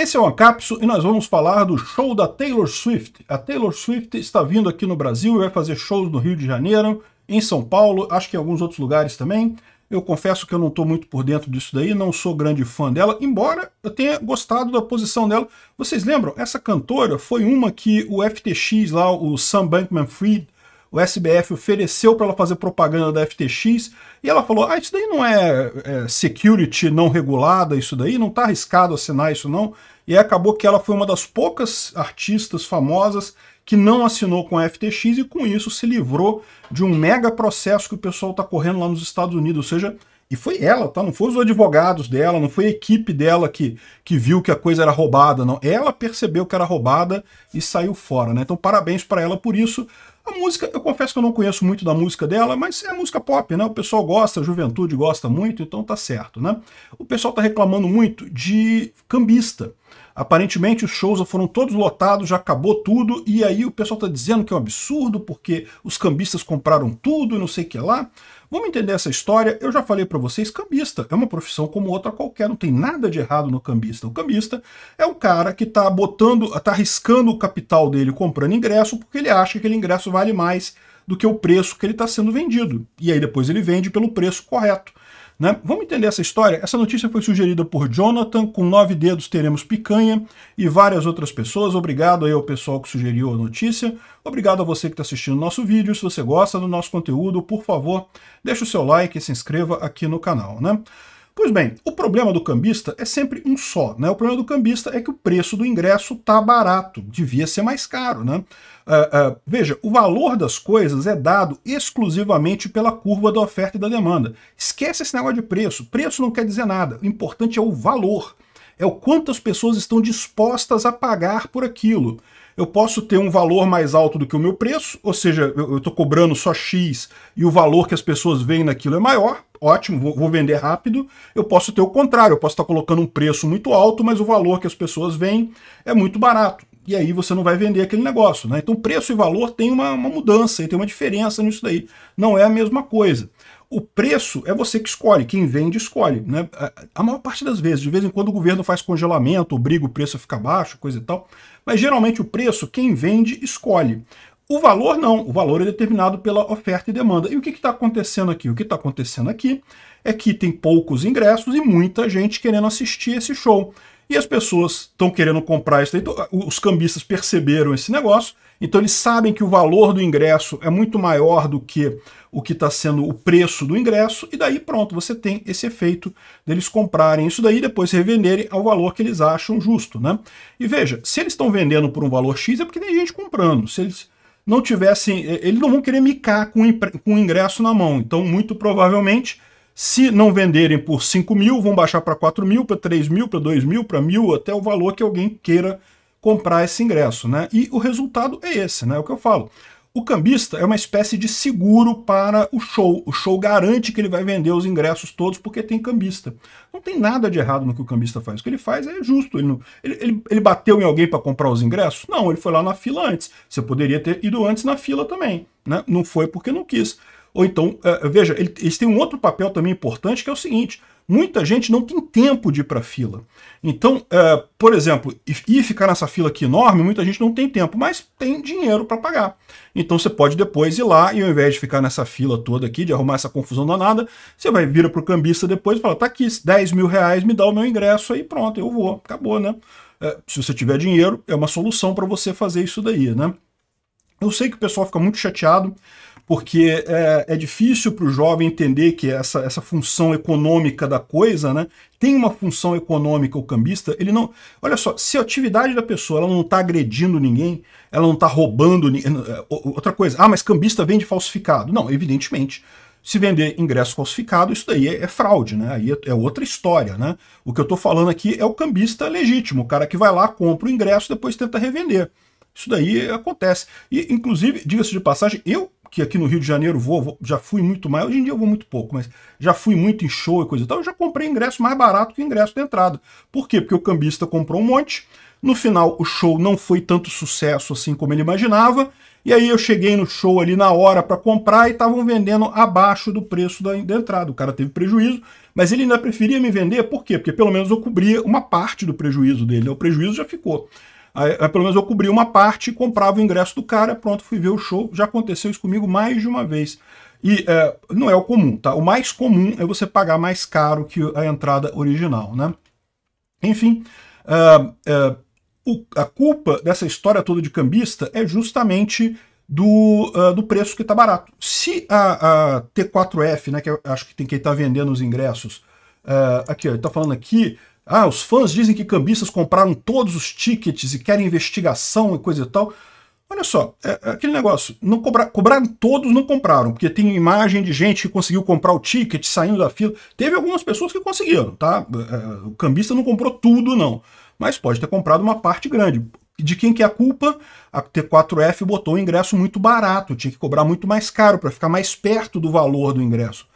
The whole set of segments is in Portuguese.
Esse é o Ancapso e nós vamos falar do show da Taylor Swift. A Taylor Swift está vindo aqui no Brasil e vai fazer shows no Rio de Janeiro, em São Paulo, acho que em alguns outros lugares também. Eu confesso que eu não estou muito por dentro disso daí, não sou grande fã dela, embora eu tenha gostado da posição dela. Vocês lembram? Essa cantora foi uma que o FTX lá, o Sam Bankman-Fried, o SBF ofereceu para ela fazer propaganda da FTX, e ela falou, ah, isso daí não é, é security não regulada, isso daí não está arriscado assinar isso não, e acabou que ela foi uma das poucas artistas famosas que não assinou com a FTX e com isso se livrou de um mega processo que o pessoal está correndo lá nos Estados Unidos, ou seja, e foi ela, tá? Não foi os advogados dela, não foi a equipe dela que, que viu que a coisa era roubada, não. Ela percebeu que era roubada e saiu fora, né? Então parabéns para ela por isso. A música, eu confesso que eu não conheço muito da música dela, mas é música pop, né? O pessoal gosta, a juventude gosta muito, então tá certo, né? O pessoal tá reclamando muito de cambista. Aparentemente os shows foram todos lotados, já acabou tudo, e aí o pessoal está dizendo que é um absurdo porque os cambistas compraram tudo e não sei o que lá. Vamos entender essa história. Eu já falei para vocês, cambista é uma profissão como outra qualquer, não tem nada de errado no cambista. O cambista é um cara que está botando, está arriscando o capital dele comprando ingresso porque ele acha que aquele ingresso vale mais do que o preço que ele está sendo vendido. E aí depois ele vende pelo preço correto. Né? Vamos entender essa história? Essa notícia foi sugerida por Jonathan, com nove dedos teremos picanha e várias outras pessoas. Obrigado aí ao pessoal que sugeriu a notícia. Obrigado a você que está assistindo o nosso vídeo. Se você gosta do nosso conteúdo, por favor, deixe o seu like e se inscreva aqui no canal. Né? Pois bem, o problema do cambista é sempre um só. Né? O problema do cambista é que o preço do ingresso está barato, devia ser mais caro. Né? Uh, uh, veja, o valor das coisas é dado exclusivamente pela curva da oferta e da demanda. Esquece esse negócio de preço. Preço não quer dizer nada. O importante é o valor. É o quanto as pessoas estão dispostas a pagar por aquilo eu posso ter um valor mais alto do que o meu preço, ou seja, eu estou cobrando só X e o valor que as pessoas veem naquilo é maior, ótimo, vou, vou vender rápido. Eu posso ter o contrário, eu posso estar tá colocando um preço muito alto, mas o valor que as pessoas veem é muito barato e aí você não vai vender aquele negócio. Né? Então preço e valor tem uma, uma mudança, tem uma diferença nisso daí. Não é a mesma coisa. O preço é você que escolhe, quem vende escolhe. Né? A maior parte das vezes, de vez em quando o governo faz congelamento, obriga o preço a ficar baixo, coisa e tal, mas geralmente o preço, quem vende escolhe. O valor não, o valor é determinado pela oferta e demanda. E o que está acontecendo aqui? O que está acontecendo aqui é que tem poucos ingressos e muita gente querendo assistir esse show. E as pessoas estão querendo comprar isso. Os cambistas perceberam esse negócio então eles sabem que o valor do ingresso é muito maior do que o que está sendo o preço do ingresso, e daí pronto, você tem esse efeito deles comprarem isso daí e depois revenderem ao valor que eles acham justo. Né? E veja, se eles estão vendendo por um valor X é porque tem gente comprando. Se eles não tivessem, eles não vão querer micar com o ingresso na mão. Então, muito provavelmente, se não venderem por 5 mil, vão baixar para 4 mil, para 3 mil, para 2 mil, para mil, até o valor que alguém queira comprar esse ingresso, né? E o resultado é esse, né? É o que eu falo. O cambista é uma espécie de seguro para o show. O show garante que ele vai vender os ingressos todos porque tem cambista. Não tem nada de errado no que o cambista faz. O que ele faz é justo. Ele, não, ele, ele, ele bateu em alguém para comprar os ingressos? Não, ele foi lá na fila antes. Você poderia ter ido antes na fila também. Né? Não foi porque não quis. Ou então, é, veja, eles têm um outro papel também importante que é o seguinte: muita gente não tem tempo de ir para a fila. Então, é, por exemplo, ir ficar nessa fila aqui enorme, muita gente não tem tempo, mas tem dinheiro para pagar. Então você pode depois ir lá e ao invés de ficar nessa fila toda aqui, de arrumar essa confusão danada, você vai vir para o cambista depois e fala, tá aqui, 10 mil reais, me dá o meu ingresso aí, pronto, eu vou, acabou, né? É, se você tiver dinheiro, é uma solução para você fazer isso daí, né? Eu sei que o pessoal fica muito chateado porque é, é difícil para o jovem entender que essa, essa função econômica da coisa, né? Tem uma função econômica o cambista, ele não. Olha só, se a atividade da pessoa ela não está agredindo ninguém, ela não está roubando. É, outra coisa, ah, mas cambista vende falsificado. Não, evidentemente se vender ingresso falsificado, isso daí é, é fraude, né? Aí é, é, outra história, né? O que eu estou falando aqui é o cambista legítimo, o cara que vai lá, compra o ingresso, depois tenta revender. Isso daí acontece. E, inclusive, diga-se de passagem, eu que aqui no Rio de Janeiro vou, vou, já fui muito mais, hoje em dia eu vou muito pouco, mas já fui muito em show e coisa e tal, eu já comprei ingresso mais barato que o ingresso de entrada. Por quê? Porque o cambista comprou um monte, no final o show não foi tanto sucesso assim como ele imaginava, e aí eu cheguei no show ali na hora para comprar e estavam vendendo abaixo do preço da, da entrada. O cara teve prejuízo, mas ele ainda preferia me vender, por quê? Porque pelo menos eu cobria uma parte do prejuízo dele, né? o prejuízo já ficou. Aí, pelo menos eu cobri uma parte, comprava o ingresso do cara, pronto, fui ver o show. Já aconteceu isso comigo mais de uma vez. E é, não é o comum, tá? O mais comum é você pagar mais caro que a entrada original, né? Enfim, uh, uh, o, a culpa dessa história toda de cambista é justamente do, uh, do preço que está barato. Se a, a, T4F, né, que acho que tem quem tá vendendo os ingressos, aqui, ó, ele está falando aqui, ah, os fãs dizem que cambistas compraram todos os tickets e querem investigação e coisa e tal. Olha só, é, é aquele negócio, não cobra, cobraram todos, não compraram, porque tem imagem de gente que conseguiu comprar o ticket saindo da fila. Teve algumas pessoas que conseguiram, tá? É, é o cambista não comprou tudo, não. Mas pode ter comprado uma parte grande. De quem que é a culpa? A T4F botou o ingresso muito barato, tinha que cobrar muito mais caro para ficar mais perto do valor do ingresso.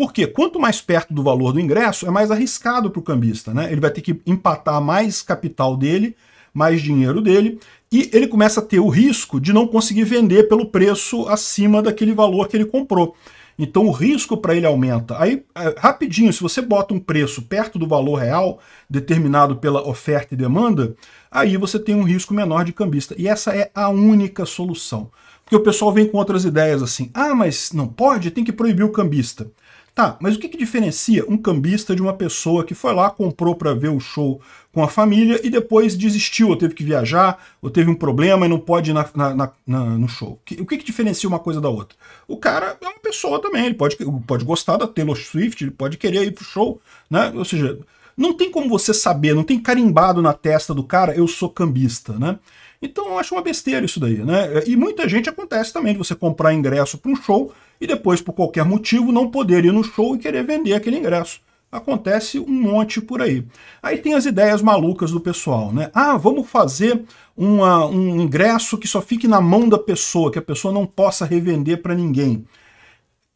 Porque quanto mais perto do valor do ingresso, é mais arriscado para o cambista. Né? Ele vai ter que empatar mais capital dele, mais dinheiro dele, e ele começa a ter o risco de não conseguir vender pelo preço acima daquele valor que ele comprou. Então o risco para ele aumenta. Aí, é, rapidinho, se você bota um preço perto do valor real, determinado pela oferta e demanda, aí você tem um risco menor de cambista. E essa é a única solução. Porque o pessoal vem com outras ideias assim, ah, mas não pode, tem que proibir o cambista. Tá, mas o que, que diferencia um cambista de uma pessoa que foi lá, comprou para ver o show com a família e depois desistiu, ou teve que viajar, ou teve um problema e não pode ir na, na, na, no show? o que, que diferencia uma coisa da outra? O cara é uma pessoa também, ele pode, pode gostar da Taylor Swift, ele pode querer ir pro show, né? Ou seja, não tem como você saber, não tem carimbado na testa do cara, eu sou cambista, né? Então eu acho uma besteira isso daí, né? E muita gente acontece também de você comprar ingresso para um show e depois, por qualquer motivo, não poder ir no show e querer vender aquele ingresso. Acontece um monte por aí. Aí tem as ideias malucas do pessoal, né? Ah, vamos fazer uma, um ingresso que só fique na mão da pessoa, que a pessoa não possa revender para ninguém.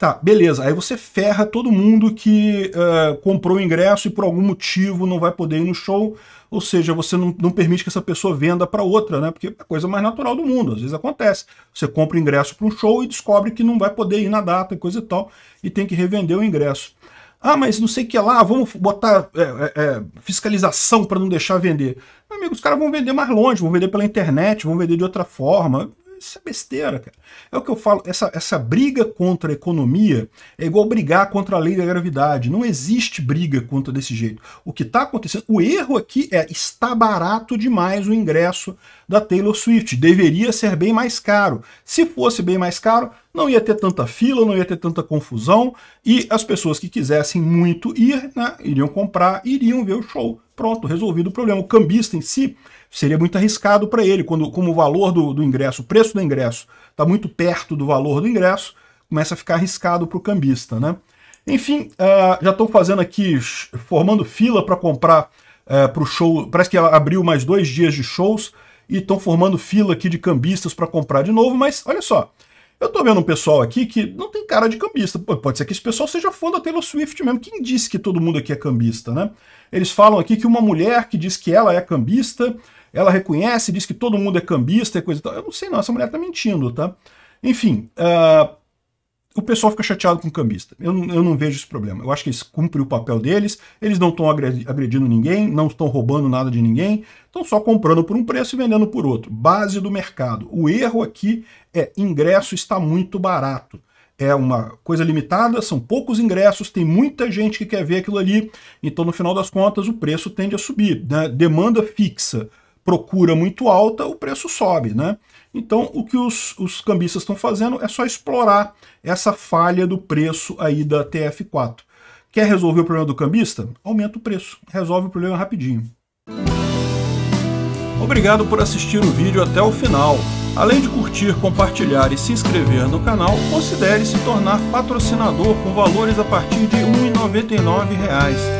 Tá, beleza. Aí você ferra todo mundo que uh, comprou o ingresso e por algum motivo não vai poder ir no show. Ou seja, você não, não permite que essa pessoa venda para outra, né? Porque é a coisa mais natural do mundo. Às vezes acontece. Você compra o ingresso para um show e descobre que não vai poder ir na data e coisa e tal. E tem que revender o ingresso. Ah, mas não sei o que lá, vamos botar é, é, fiscalização para não deixar vender. Meu amigo, os caras vão vender mais longe, vão vender pela internet, vão vender de outra forma. Isso é besteira, cara. É o que eu falo, essa, essa briga contra a economia é igual brigar contra a lei da gravidade. Não existe briga contra desse jeito. O que está acontecendo, o erro aqui é está barato demais o ingresso da Taylor Swift. Deveria ser bem mais caro. Se fosse bem mais caro, não ia ter tanta fila, não ia ter tanta confusão, e as pessoas que quisessem muito ir, né, iriam comprar, iriam ver o show. Pronto, resolvido o problema. O cambista em si seria muito arriscado para ele, quando como o valor do, do ingresso, o preço do ingresso está muito perto do valor do ingresso, começa a ficar arriscado para o cambista, né? Enfim, uh, já estou fazendo aqui, formando fila para comprar uh, eh, para o show. Parece que ela abriu mais dois dias de shows e estão formando fila aqui de cambistas para comprar de novo, mas olha só, eu tô vendo um pessoal aqui que não tem cara de cambista. Pode ser que esse pessoal seja fã da Taylor Swift mesmo. Quem disse que todo mundo aqui é cambista, né? Eles falam aqui que uma mulher que diz que ela é cambista, ela reconhece, diz que todo mundo é cambista e coisa e tal. Eu não sei não, essa mulher tá mentindo, tá? Enfim, uh, o pessoal fica chateado com o cambista. Eu, eu não vejo esse problema. Eu acho que eles cumprem o papel deles, eles não estão agredindo ninguém, não estão roubando nada de ninguém, estão só comprando por um preço e vendendo por outro. Base do mercado. O erro aqui é ingresso está muito barato. É uma coisa limitada, são poucos ingressos, tem muita gente que quer ver aquilo ali, então no final das contas o preço tende a subir. Né? Demanda fixa, procura muito alta, o preço sobe. Né? Então, o que os, os cambistas estão fazendo é só explorar essa falha do preço aí da TF4. Quer resolver o problema do cambista? Aumenta o preço. Resolve o problema rapidinho. Obrigado por assistir o vídeo até o final. Além de curtir, compartilhar e se inscrever no canal, considere se tornar patrocinador com valores a partir de R$ 1,99